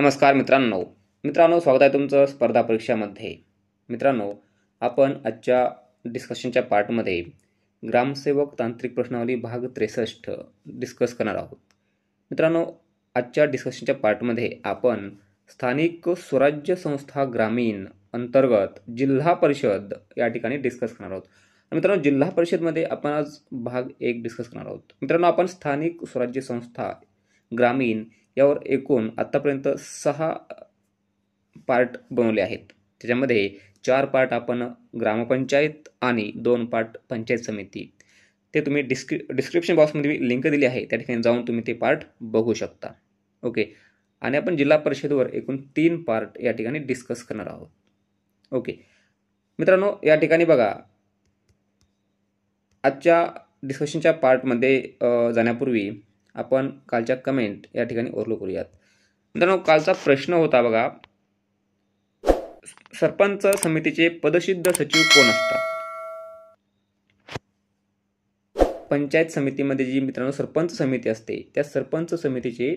नमस्कार मित्रांनो मित्रांनो स्वागत आहे तुमचं स्पर्धा परीक्षामध्ये मित्रांनो आपण आजच्या डिस्कशनच्या पार्टमध्ये ग्रामसेवक तांत्रिक प्रश्नावली भाग त्रेसष्ट डिस्कस करणार आहोत मित्रांनो आजच्या डिस्कशनच्या पार्टमध्ये आपण स्थानिक स्वराज्य संस्था ग्रामीण अंतर्गत जिल्हा परिषद या ठिकाणी डिस्कस करणार आहोत मित्रांनो जिल्हा परिषदमध्ये आपण आज भाग एक डिस्कस करणार आहोत मित्रांनो आपण स्थानिक स्वराज्य संस्था ग्रामीण यावर एकूण आत्तापर्यंत सहा पार्ट बनवले आहेत त्याच्यामध्ये चार पार्ट आपण ग्रामपंचायत आणि दोन पार्ट पंचायत समिती ते तुम्ही डिस्क्रि डिस्क्रिप्शन बॉक्समध्ये मी लिंक दिली आहे त्या ठिकाणी जाऊन तुम्ही ते पार्ट बघू शकता ओके आणि आपण जिल्हा परिषदेवर एकूण तीन पार्ट या ठिकाणी डिस्कस करणार आहोत ओके मित्रांनो या ठिकाणी बघा आजच्या डिस्कशनच्या पार्टमध्ये जाण्यापूर्वी आपण कालच्या कमेंट या ठिकाणी ओरलो करूयात मित्रांनो कालचा प्रश्न होता बघा सरपंच समितीचे पदसिद्ध सचिव कोण असतात पंचायत समितीमध्ये जी मित्रांनो सरपंच समिती असते त्या सरपंच समितीचे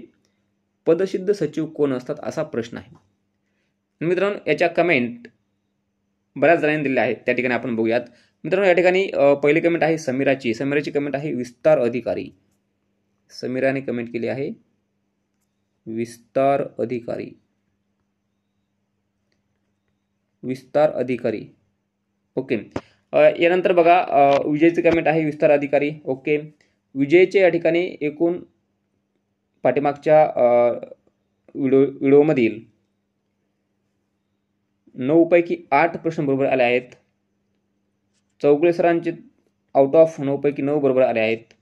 पदसिद्ध सचिव कोण असतात असा प्रश्न आहे मित्रांनो याच्या कमेंट बऱ्याच जणांनी दिल्या आहेत त्या ठिकाणी आपण बघूयात मित्रांनो या ठिकाणी पहिली कमेंट आहे समीराची समीराची कमेंट आहे विस्तार अधिकारी समीराने कमेंट केली आहे विस्तार अधिकारी विस्तार अधिकारी ओके यानंतर बघा विजयचे कमेंट आहे विस्तार अधिकारी ओके विजयचे या ठिकाणी एकूण पाठीमागच्या व्हिडिओ नऊ पैकी आठ प्रश्न बरोबर आले आहेत चौगुले सरांचे आउट ऑफ पैकी नऊ बरोबर आले आहेत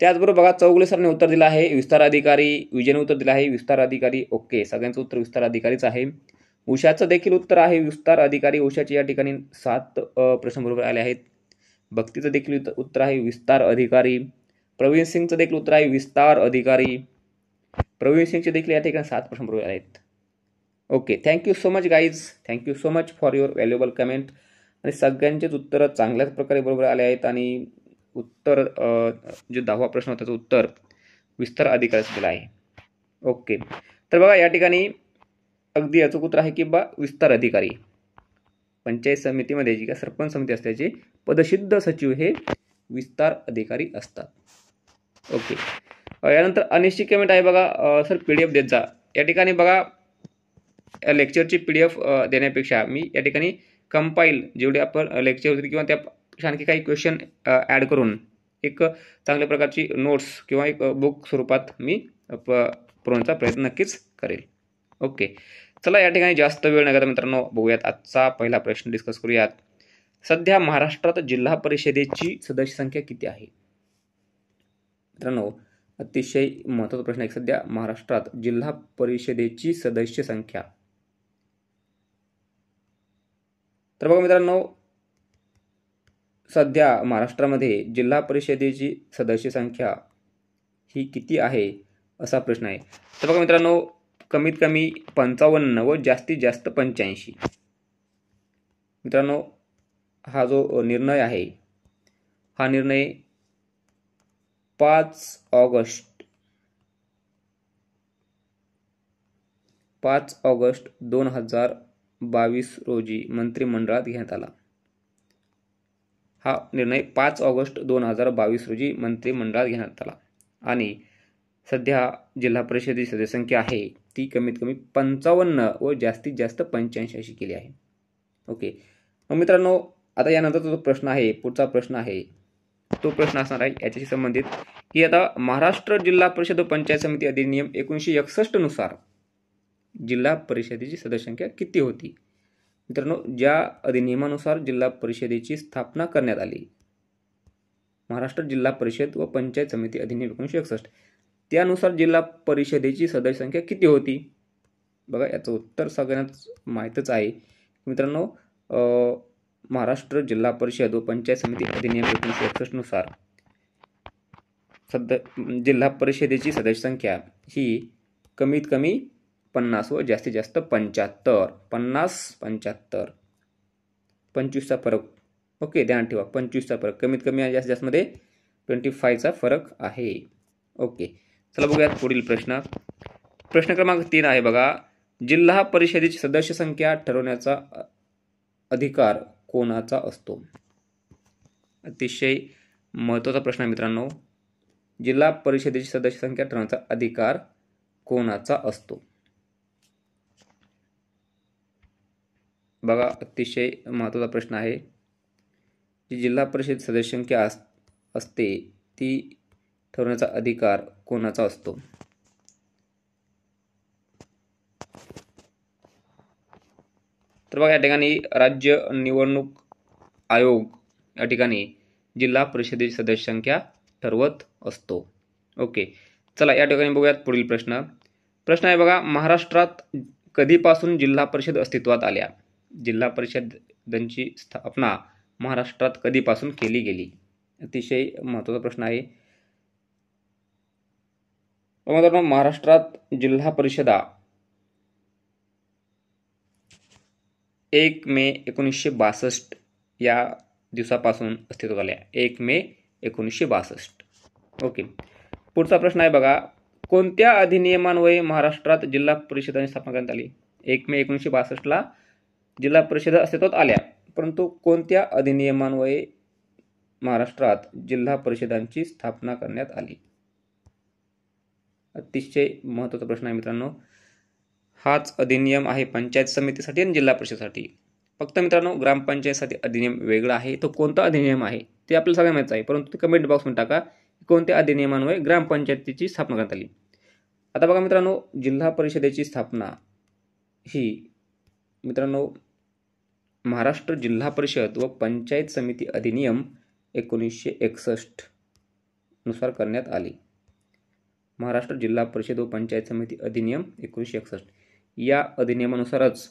त्याचबरोबर बघा चौगुले सरांनी उत्तर दिलं आहे विस्तार अधिकारी विजयने उत्तर दिलं आहे विस्तार अधिकारी ओके सगळ्यांचं उत्तर विस्तार अधिकारीच आहे उषाचं देखील उत्तर आहे विस्तार अधिकारी उषाचे या ठिकाणी सात प्रश्न बरोबर आले आहेत भक्तीचं देखील उत्तर आहे विस्तार अधिकारी प्रवीण सिंगचं देखील उत्तर आहे विस्तार अधिकारी प्रवीण सिंगचे देखील या ठिकाणी सात प्रश्न बरोबर आहेत okay thank you so much guys thank you so much for your valuable comment आणि सगळ्यांचेच उत्तरं चांगल्याच प्रकारे बरोबर आले आहेत आणि उत्तर जो दहावा प्रश्न होता त्याचं उत्तर विस्तार अधिकारच दिला आहे ओके तर बघा या ठिकाणी अगदी याचं उत्तर आहे की बा विस्तार अधिकारी पंचायत समितीमध्ये जी का सरपंच समिती असते त्याचे पदसिद्ध सचिव हे विस्तार अधिकारी असतात ओके यानंतर अनिश्चित कमेंट आहे बघा सर पी डी एफ देत जा या ठिकाणी बघा लेक्चरची पी डी एफ देण्यापेक्षा मी या ठिकाणी कंपाईल जेवढे आपण लेक्चर होते किंवा त्या आणखी काही क्वेश्चन ॲड करून एक चांगल्या प्रकारची नोट्स किंवा एक बुक स्वरूपात मी प पुरवण्याचा प्रयत्न नक्कीच करेल ओके चला या ठिकाणी जास्त वेळ न मित्रांनो बघूयात आजचा पहिला प्रश्न डिस्कस करूयात सध्या महाराष्ट्रात जिल्हा परिषदेची सदस्य संख्या किती आहे मित्रांनो अतिशय महत्त्वाचा प्रश्न आहे सध्या महाराष्ट्रात जिल्हा परिषदेची सदस्य संख्या तर बघा मित्रांनो सध्या महाराष्ट्रामध्ये जिल्हा परिषदेची सदस्य संख्या ही किती आहे असा प्रश्न आहे तर बघा मित्रांनो कमीत कमी पंचावन्न व जास्तीत जास्त पंच्याऐंशी मित्रांनो हा जो निर्णय आहे हा निर्णय पाच ऑगस्ट पाच ऑगस्ट दोन हजार बावीस रोजी मंत्रिमंडळात घेण्यात आला हा निर्णय पाच ऑगस्ट दोन हजार बावीस रोजी मंत्रिमंडळात घेण्यात आला आणि सध्या जिल्हा परिषदेची सदस्यसंख्या आहे ती कमीत कमी पंचावन्न व जास्तीत जास्त पंच्याऐंशी अशी केली आहे ओके मग मित्रांनो आता यानंतरचा जो प्रश्न आहे पुढचा प्रश्न आहे तो प्रश्न असणार आहे याच्याशी संबंधित की आता महाराष्ट्र जिल्हा परिषद व पंचायत समिती अधिनियम एकोणीसशे एकसष्टनुसार जिल्हा परिषदेची सदस्यसंख्या किती होती मित्रांनो ज्या अधिनियमानुसार जिल्हा परिषदेची स्थापना करण्यात आली महाराष्ट्र जिल्हा परिषद व पंचायत समिती अधिनियम एकोणीसशे एकसष्ट त्यानुसार जिल्हा परिषदेची सदस्य संख्या किती होती बघा याचं उत्तर सगळ्यांनाच माहीतच आहे मित्रांनो महाराष्ट्र जिल्हा परिषद व पंचायत समिती अधिनियम एकोणीसशे एकसष्टनुसार सद जिल्हा परिषदेची सदस्य संख्या ही कमीत कमी पन्नास व जास्तीत जास्त पंच्याहत्तर पन्नास पंच्याहत्तर पंचवीसचा फरक ओके ध्यान ठेवा पंचवीसचा फरक कमीत कमी आणि जास्तीत जास्तमध्ये ट्वेंटी फायचा फरक आहे ओके चला बघूयात पुढील प्रश्न प्रश्न क्रमांक तीन आहे बघा जिल्हा परिषदेची सदस्य संख्या ठरवण्याचा अधिकार कोणाचा असतो अतिशय महत्त्वाचा प्रश्न आहे मित्रांनो जिल्हा परिषदेची सदस्य संख्या ठरवण्याचा अधिकार कोणाचा असतो बघा अतिशय महत्त्वाचा प्रश्न आहे जी जिल्हा परिषद सदस्यसंख्या अस असते ती ठरवण्याचा अधिकार कोणाचा असतो तर बघा या ठिकाणी राज्य निवडणूक आयोग या ठिकाणी जिल्हा परिषदेची सदस्यसंख्या ठरवत असतो ओके चला या ठिकाणी बघूयात पुढील प्रश्न प्रश्न आहे बघा महाराष्ट्रात कधीपासून जिल्हा परिषद अस्तित्वात आल्या जिल्हा परिषदांची स्थापना महाराष्ट्रात कधीपासून केली गेली अतिशय महत्त्वाचा प्रश्न आहे महाराष्ट्रात जिल्हा परिषदा एक मे एकोणीसशे बासष्ट या दिवसापासून अस्तित्वात आल्या एक मे एकोणीसशे बासष्ट ओके पुढचा प्रश्न आहे बघा कोणत्या अधिनियमान्वये महाराष्ट्रात जिल्हा परिषदांची स्थापना करण्यात आली एक मे एकोणीसशे बासष्टला जिल्हा परिषदा अस्तित्वात आल्या परंतु कोणत्या अधिनियमान्वये महाराष्ट्रात जिल्हा परिषदांची स्थापना करण्यात आली अतिशय महत्त्वाचा प्रश्न आहे मित्रांनो हाच अधिनियम आहे पंचायत समितीसाठी आणि जिल्हा परिषदेसाठी फक्त मित्रांनो ग्रामपंचायतसाठी अधिनियम वेगळा आहे तो कोणता अधिनियम आहे ते आपल्याला सगळ्यांना माहिती आहे परंतु ते कमेंट बॉक्समध्ये टाका कोणत्या अधिनियमान्वये ग्रामपंचायतीची स्थापना करण्यात आली आता बघा मित्रांनो जिल्हा परिषदेची स्थापना ही मित्रांनो महाराष्ट्र जिल्हा परिषद व पंचायत समिती अधिनियम एकोणीसशे नुसार करण्यात आली महाराष्ट्र जिल्हा परिषद व पंचायत समिती अधिनियम एकोणीसशे एकसष्ट या अधिनियमानुसारच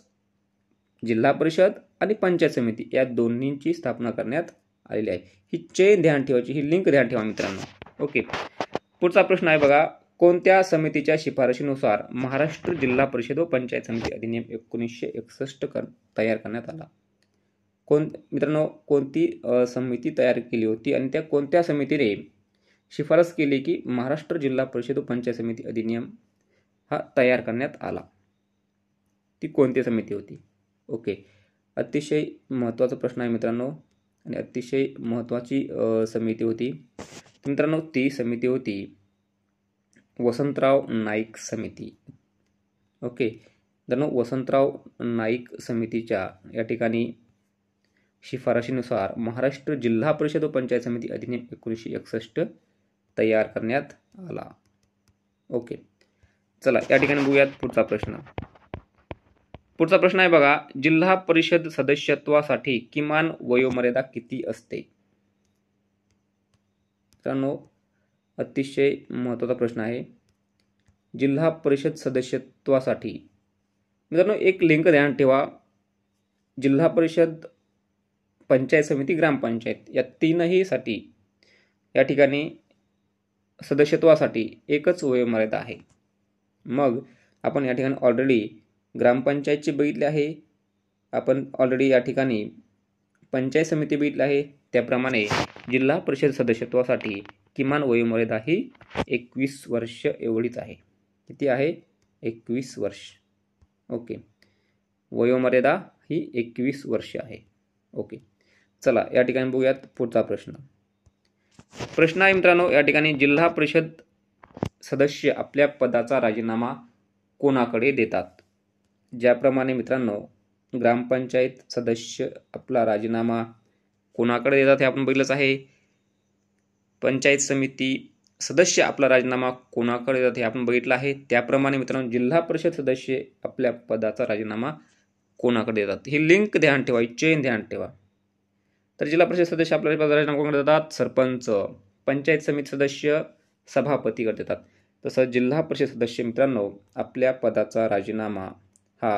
जिल्हा परिषद आणि पंचायत समिती या दोन्हींची स्थापना करण्यात आलेली आहे ही चेन ध्यान ठेवायची ही लिंक ध्यान ठेवा मित्रांनो ओके पुढचा प्रश्न आहे बघा कोणत्या समितीच्या शिफारशीनुसार महाराष्ट्र जिल्हा परिषद व पंचायत समिती अधिनियम एकोणीसशे एकसष्ट कर तयार करण्यात आला कोण मित्रांनो कोणती समिती तयार केली होती आणि त्या कोणत्या समितीने शिफारस केली की महाराष्ट्र जिल्हा परिषद पंचायत समिती अधिनियम हा तयार करण्यात आला ती कोणती समिती होती ओके अतिशय महत्त्वाचा प्रश्न आहे मित्रांनो आणि अतिशय महत्त्वाची समिती होती मित्रांनो ती समिती होती वसंतराव नाईक समिती ओके मित्रांनो वसंतराव नाईक समितीच्या या ठिकाणी शिफारशीनुसार महाराष्ट्र जिल्हा परिषद व पंचायत समिती अधिनियम एकोणीसशे एकसष्ट तयार करण्यात आला ओके चला या ठिकाणी बघूयात पुढचा प्रश्न पुढचा प्रश्न आहे बघा जिल्हा परिषद सदस्यत्वासाठी किमान वयोमर्यादा किती असते मित्रांनो अतिशय महत्त्वाचा प्रश्न आहे जिल्हा परिषद सदस्यत्वासाठी मित्रांनो एक लिंक ध्यान ठेवा जिल्हा परिषद पंचायत समिती ग्रामपंचायत या तीनही साठी या ठिकाणी सदस्यत्वासाठी एकच वयोमर्यादा आहे मग आपण या ठिकाणी ऑलरेडी ग्रामपंचायतची बघितली आहे आपण ऑलरेडी या ठिकाणी पंचायत समिती बघितली आहे त्याप्रमाणे जिल्हा परिषद सदस्यत्वासाठी किमान वयोमर्यादा ही एकवीस वर्ष एवढीच आहे किती आहे एकवीस वर्ष ओके वयोमर्यादा ही एकवीस वर्ष आहे ओके चला या ठिकाणी बघूयात पुढचा प्रश्न प्रश्न आहे मित्रांनो या ठिकाणी जिल्हा परिषद सदस्य आपल्या पदाचा राजीनामा कोणाकडे देतात ज्याप्रमाणे मित्रांनो ग्रामपंचायत सदस्य आपला राजीनामा कोणाकडे देतात हे आपण बघितलंच आहे पंचायत समिती सदस्य आपला राजीनामा कोणाकडे देतात हे आपण बघितलं आहे त्याप्रमाणे मित्रांनो जिल्हा परिषद सदस्य आपल्या पदाचा राजीनामा कोणाकडे देतात ही लिंक ध्यान ठेवा चेन ध्यान ठेवा तर जिल्हा परिषद सदस्य आपल्याला राजीनामा कोण देतात सरपंच पंचायत समिती सदस्य सभापती देतात देतात तसंच जिल्हा परिषद सदस्य मित्रांनो आपल्या पदाचा राजीनामा हा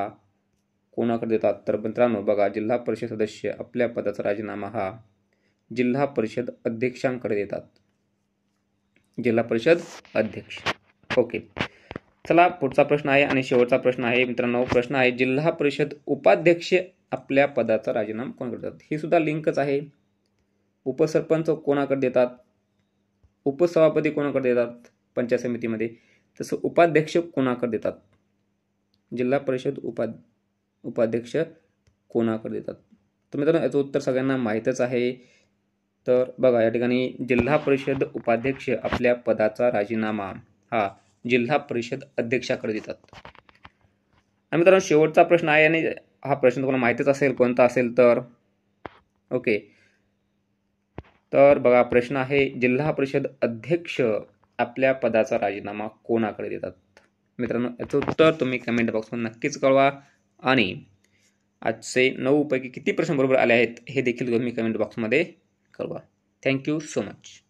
कोणाकडे देतात तर मित्रांनो बघा जिल्हा परिषद सदस्य आपल्या पदाचा राजीनामा हा जिल्हा परिषद अध्यक्षांकडे देतात जिल्हा परिषद अध्यक्ष ओके चला पुढचा प्रश्न आहे आणि शेवटचा प्रश्न आहे मित्रांनो प्रश्न आहे जिल्हा परिषद उपाध्यक्ष आपल्या पदाचा राजीनामा कोणाकडे देतात ही सुद्धा लिंकच आहे उपसरपंच कोणाकडे देतात उपसभापती कोणाकडे देतात पंचायत समितीमध्ये तसं उपाध्यक्ष कोणाकडे देतात जिल्हा परिषद उपा उपाध्यक्ष कोणाकडे देतात तर मित्रांनो याचं उत्तर सगळ्यांना माहीतच आहे तर बघा या ठिकाणी जिल्हा परिषद उपाध्यक्ष आपल्या पदाचा राजीनामा हा जिल्हा परिषद अध्यक्षाकडे देतात आणि मित्रांनो शेवटचा प्रश्न आहे आणि हा प्रश्न तुम्हाला माहितीच असेल कोणता असेल तर ओके तर बघा प्रश्न आहे जिल्हा परिषद अध्यक्ष आपल्या पदाचा राजीनामा कोणाकडे देतात मित्रांनो याचं उत्तर तुम्ही कमेंट बॉक्समध्ये नक्कीच कळवा आणि आजचे नऊपैकी किती प्रश्न बरोबर आले आहेत हे देखील तुम्ही कमेंट बॉक्समध्ये कळवा थँक्यू सो मच